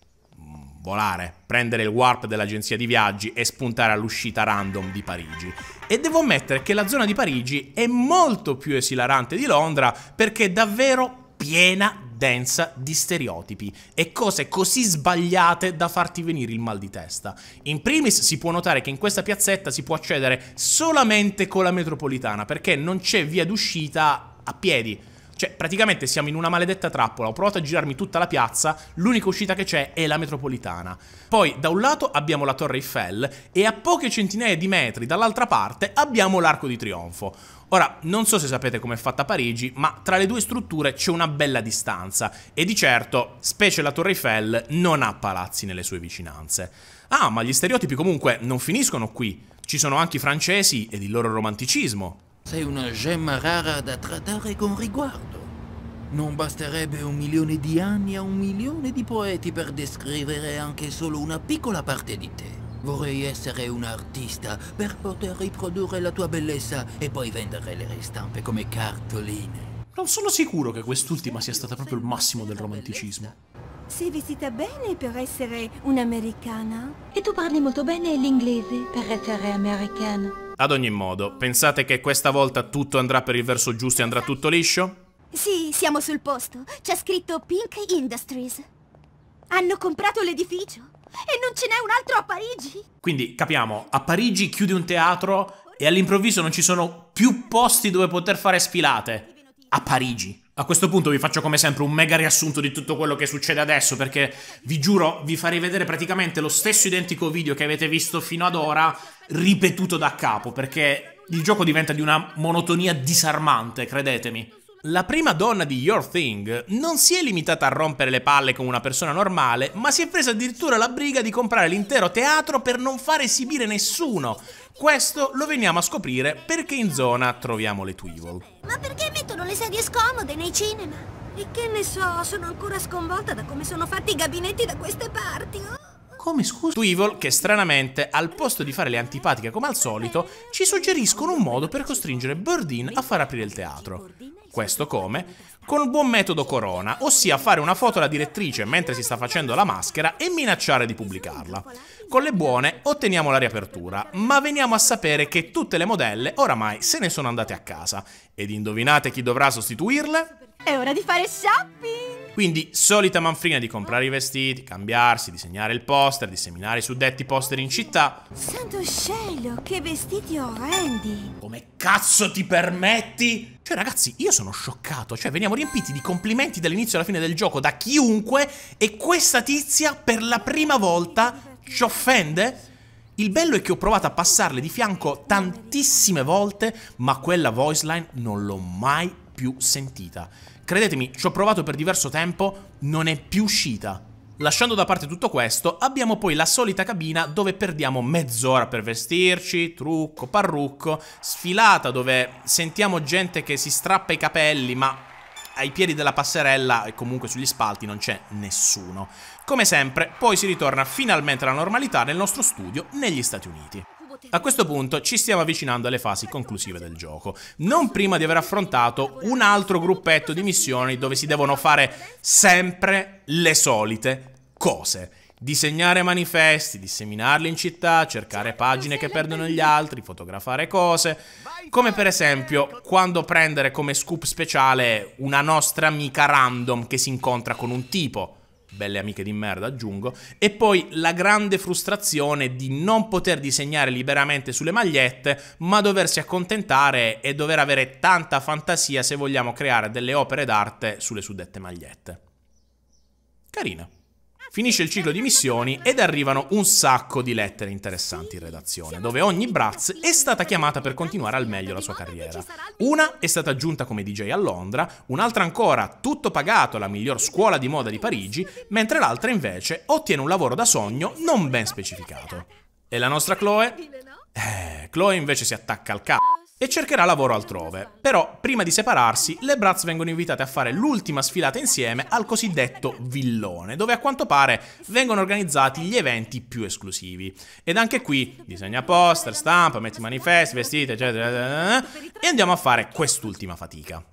volare, prendere il warp dell'agenzia di viaggi e spuntare all'uscita random di Parigi. E devo ammettere che la zona di Parigi è molto più esilarante di Londra perché è davvero piena densa di stereotipi e cose così sbagliate da farti venire il mal di testa. In primis si può notare che in questa piazzetta si può accedere solamente con la metropolitana perché non c'è via d'uscita a piedi cioè, praticamente siamo in una maledetta trappola. Ho provato a girarmi tutta la piazza, l'unica uscita che c'è è la metropolitana. Poi, da un lato abbiamo la Torre Eiffel e a poche centinaia di metri dall'altra parte abbiamo l'Arco di Trionfo. Ora, non so se sapete com'è fatta Parigi, ma tra le due strutture c'è una bella distanza e di certo, specie la Torre Eiffel, non ha palazzi nelle sue vicinanze. Ah, ma gli stereotipi comunque non finiscono qui. Ci sono anche i francesi ed il loro romanticismo. Sei una gemma rara da trattare con riguardo. Non basterebbe un milione di anni a un milione di poeti per descrivere anche solo una piccola parte di te. Vorrei essere un artista per poter riprodurre la tua bellezza e poi vendere le ristampe come cartoline. Non sono sicuro che quest'ultima sia stata proprio il massimo del romanticismo. Sei vestita bene per essere un'americana. E tu parli molto bene l'inglese per essere americana. Ad ogni modo, pensate che questa volta tutto andrà per il verso giusto e andrà tutto liscio? Sì, siamo sul posto. C'è scritto Pink Industries. Hanno comprato l'edificio e non ce n'è un altro a Parigi. Quindi capiamo, a Parigi chiude un teatro e all'improvviso non ci sono più posti dove poter fare sfilate. A Parigi. A questo punto vi faccio come sempre un mega riassunto di tutto quello che succede adesso perché vi giuro vi farei vedere praticamente lo stesso identico video che avete visto fino ad ora ripetuto da capo, perché il gioco diventa di una monotonia disarmante, credetemi. La prima donna di Your Thing non si è limitata a rompere le palle come una persona normale, ma si è presa addirittura la briga di comprare l'intero teatro per non far esibire nessuno. Questo lo veniamo a scoprire perché in zona troviamo le Twivel. Ma perché mettono le sedie scomode nei cinema? E che ne so, sono ancora sconvolta da come sono fatti i gabinetti da queste parti. Oh! Come scusa? Evil che stranamente, al posto di fare le antipatiche come al solito, ci suggeriscono un modo per costringere Birdin a far aprire il teatro. Questo come? Con il buon metodo Corona, ossia fare una foto alla direttrice mentre si sta facendo la maschera e minacciare di pubblicarla. Con le buone otteniamo la riapertura, ma veniamo a sapere che tutte le modelle oramai se ne sono andate a casa. Ed indovinate chi dovrà sostituirle? È ora di fare shopping! Quindi solita manfrina di comprare i vestiti, cambiarsi, disegnare il poster, disseminare i suddetti poster in città. Santo cielo, che vestiti orrendi! Come cazzo ti permetti? Cioè ragazzi, io sono scioccato, cioè veniamo riempiti di complimenti dall'inizio alla fine del gioco da chiunque e questa tizia per la prima volta ci offende? Il bello è che ho provato a passarle di fianco tantissime volte, ma quella voice line non l'ho mai più sentita. Credetemi, ci ho provato per diverso tempo, non è più uscita. Lasciando da parte tutto questo, abbiamo poi la solita cabina dove perdiamo mezz'ora per vestirci, trucco, parrucco, sfilata dove sentiamo gente che si strappa i capelli, ma ai piedi della passerella e comunque sugli spalti non c'è nessuno. Come sempre, poi si ritorna finalmente alla normalità nel nostro studio negli Stati Uniti. A questo punto ci stiamo avvicinando alle fasi conclusive del gioco, non prima di aver affrontato un altro gruppetto di missioni dove si devono fare sempre le solite cose. Disegnare manifesti, disseminarli in città, cercare pagine che perdono gli altri, fotografare cose, come per esempio quando prendere come scoop speciale una nostra amica random che si incontra con un tipo belle amiche di merda aggiungo, e poi la grande frustrazione di non poter disegnare liberamente sulle magliette, ma doversi accontentare e dover avere tanta fantasia se vogliamo creare delle opere d'arte sulle suddette magliette. Carina. Finisce il ciclo di missioni ed arrivano un sacco di lettere interessanti in redazione, dove ogni Bratz è stata chiamata per continuare al meglio la sua carriera. Una è stata aggiunta come DJ a Londra, un'altra ancora tutto pagato alla miglior scuola di moda di Parigi, mentre l'altra invece ottiene un lavoro da sogno non ben specificato. E la nostra Chloe? Eh, Chloe invece si attacca al c***o e cercherà lavoro altrove. Però, prima di separarsi, le Bratz vengono invitate a fare l'ultima sfilata insieme al cosiddetto villone, dove a quanto pare vengono organizzati gli eventi più esclusivi. Ed anche qui disegna poster, stampa, metti manifesti, vestite, eccetera, eccetera, e andiamo a fare quest'ultima fatica.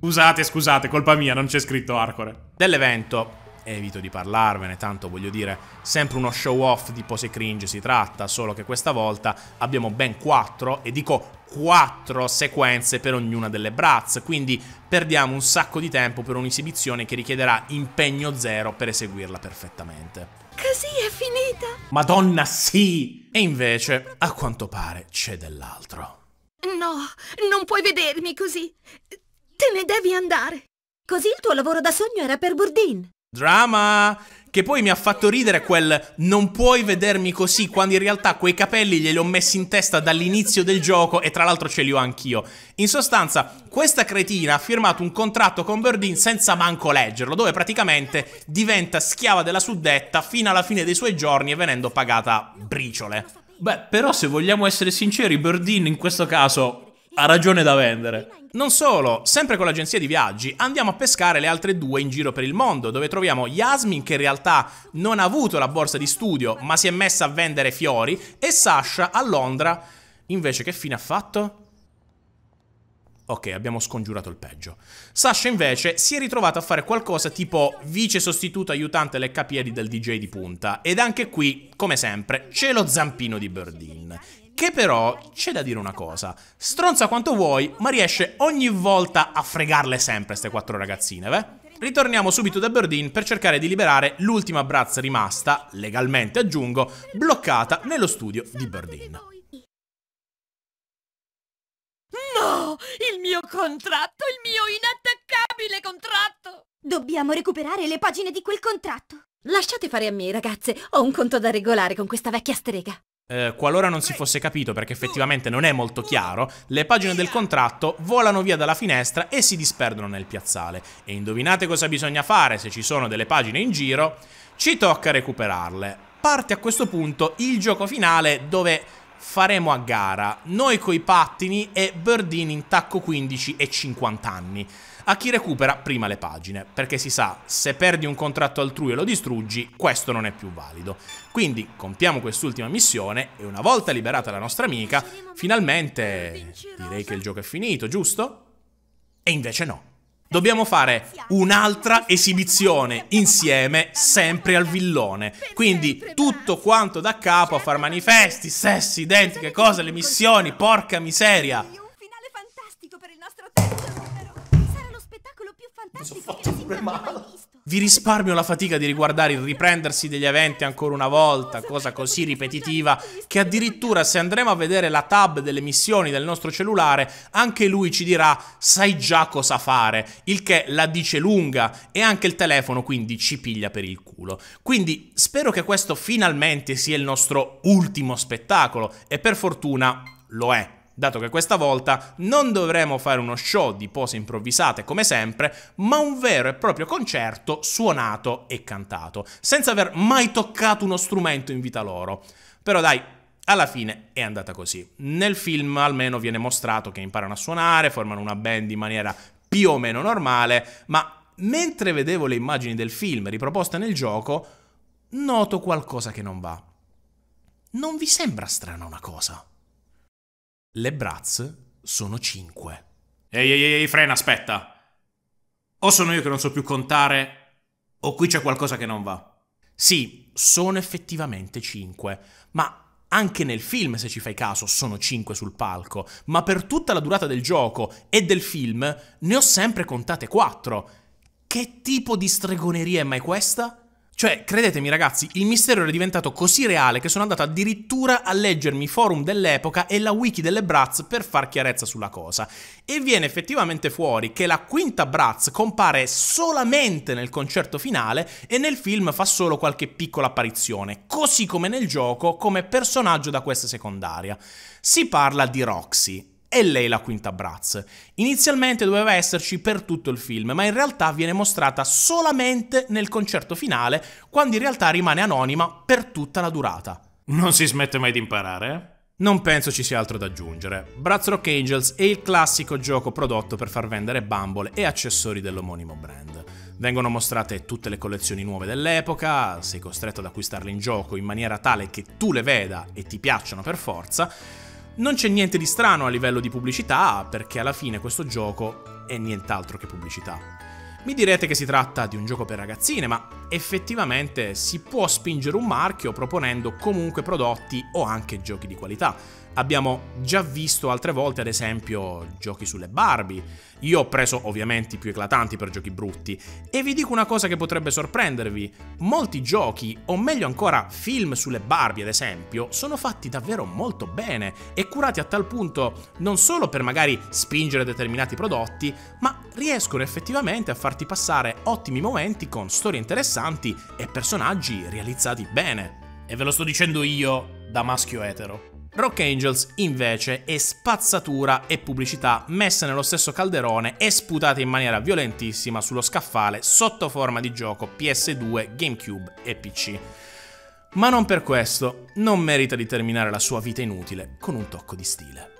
Scusate, scusate, colpa mia, non c'è scritto Arcore. Dell'evento evito di parlarvene, tanto voglio dire, sempre uno show off di pose cringe si tratta, solo che questa volta abbiamo ben quattro, e dico quattro sequenze per ognuna delle brats, quindi perdiamo un sacco di tempo per un'esibizione che richiederà impegno zero per eseguirla perfettamente. Così è finita! Madonna sì! E invece, a quanto pare, c'è dell'altro. No, non puoi vedermi così! Te ne devi andare! Così il tuo lavoro da sogno era per Bourdin. Drama! Che poi mi ha fatto ridere quel non puoi vedermi così, quando in realtà quei capelli glieli ho messi in testa dall'inizio del gioco e tra l'altro ce li ho anch'io. In sostanza, questa cretina ha firmato un contratto con Birdin senza manco leggerlo, dove praticamente diventa schiava della suddetta fino alla fine dei suoi giorni e venendo pagata briciole. Beh, però se vogliamo essere sinceri, Birdin in questo caso ha ragione da vendere. Non solo, sempre con l'agenzia di viaggi andiamo a pescare le altre due in giro per il mondo, dove troviamo Yasmin che in realtà non ha avuto la borsa di studio, ma si è messa a vendere fiori, e Sasha a Londra. Invece che fine ha fatto? Ok, abbiamo scongiurato il peggio. Sasha invece si è ritrovata a fare qualcosa tipo vice sostituto aiutante leccapiedi del DJ di punta. Ed anche qui, come sempre, c'è lo zampino di Birdin. Che però c'è da dire una cosa, stronza quanto vuoi, ma riesce ogni volta a fregarle sempre queste quattro ragazzine, beh? Ritorniamo subito da Birdin per cercare di liberare l'ultima brazza rimasta, legalmente aggiungo, bloccata nello studio di Birdin. No! Il mio contratto! Il mio inattaccabile contratto! Dobbiamo recuperare le pagine di quel contratto! Lasciate fare a me, ragazze! Ho un conto da regolare con questa vecchia strega! eh, qualora non si fosse capito perché effettivamente non è molto chiaro, le pagine del contratto volano via dalla finestra e si disperdono nel piazzale. E indovinate cosa bisogna fare se ci sono delle pagine in giro? Ci tocca recuperarle. Parte a questo punto il gioco finale dove faremo a gara noi coi pattini e Birdin in tacco 15 e 50 anni a chi recupera prima le pagine, perché si sa, se perdi un contratto altrui e lo distruggi, questo non è più valido. Quindi compiamo quest'ultima missione e una volta liberata la nostra amica, finalmente direi che il gioco è finito, giusto? E invece no. Dobbiamo fare un'altra esibizione insieme, sempre al villone. Quindi tutto quanto da capo a far manifesti, sessi, identiche cose, le missioni, porca miseria. Mi sono fatto pure male. Vi risparmio la fatica di riguardare il riprendersi degli eventi ancora una volta, cosa così ripetitiva che addirittura se andremo a vedere la tab delle missioni del nostro cellulare, anche lui ci dirà sai già cosa fare, il che la dice lunga e anche il telefono quindi ci piglia per il culo. Quindi spero che questo finalmente sia il nostro ultimo spettacolo e per fortuna lo è dato che questa volta non dovremo fare uno show di pose improvvisate come sempre, ma un vero e proprio concerto suonato e cantato, senza aver mai toccato uno strumento in vita loro. Però dai, alla fine è andata così. Nel film almeno viene mostrato che imparano a suonare, formano una band in maniera più o meno normale, ma mentre vedevo le immagini del film riproposte nel gioco, noto qualcosa che non va. Non vi sembra strana una cosa? Le Bratz sono cinque. Ehi, ehi, ehi, frena, aspetta. O sono io che non so più contare, o qui c'è qualcosa che non va. Sì, sono effettivamente cinque, ma anche nel film, se ci fai caso, sono 5 sul palco, ma per tutta la durata del gioco e del film ne ho sempre contate 4. Che tipo di stregoneria è mai questa? Cioè, credetemi ragazzi, il mistero era diventato così reale che sono andato addirittura a leggermi i forum dell'epoca e la wiki delle Bratz per far chiarezza sulla cosa. E viene effettivamente fuori che la quinta Bratz compare solamente nel concerto finale e nel film fa solo qualche piccola apparizione, così come nel gioco come personaggio da questa secondaria. Si parla di Roxy, è lei la quinta Bratz. Inizialmente doveva esserci per tutto il film, ma in realtà viene mostrata solamente nel concerto finale, quando in realtà rimane anonima per tutta la durata. Non si smette mai di imparare, eh? Non penso ci sia altro da aggiungere. Bratz Rock Angels è il classico gioco prodotto per far vendere bambole e accessori dell'omonimo brand. Vengono mostrate tutte le collezioni nuove dell'epoca, sei costretto ad acquistarle in gioco in maniera tale che tu le veda e ti piacciono per forza, non c'è niente di strano a livello di pubblicità, perché alla fine questo gioco è nient'altro che pubblicità. Mi direte che si tratta di un gioco per ragazzine, ma effettivamente si può spingere un marchio proponendo comunque prodotti o anche giochi di qualità. Abbiamo già visto altre volte, ad esempio, giochi sulle Barbie. Io ho preso ovviamente i più eclatanti per giochi brutti. E vi dico una cosa che potrebbe sorprendervi. Molti giochi, o meglio ancora film sulle Barbie, ad esempio, sono fatti davvero molto bene e curati a tal punto non solo per magari spingere determinati prodotti, ma riescono effettivamente a farti passare ottimi momenti con storie interessanti e personaggi realizzati bene. E ve lo sto dicendo io, da maschio etero. Rock Angels invece è spazzatura e pubblicità messe nello stesso calderone e sputate in maniera violentissima sullo scaffale sotto forma di gioco PS2, GameCube e PC. Ma non per questo non merita di terminare la sua vita inutile con un tocco di stile.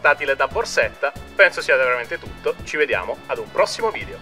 portatile da borsetta, penso sia veramente tutto, ci vediamo ad un prossimo video.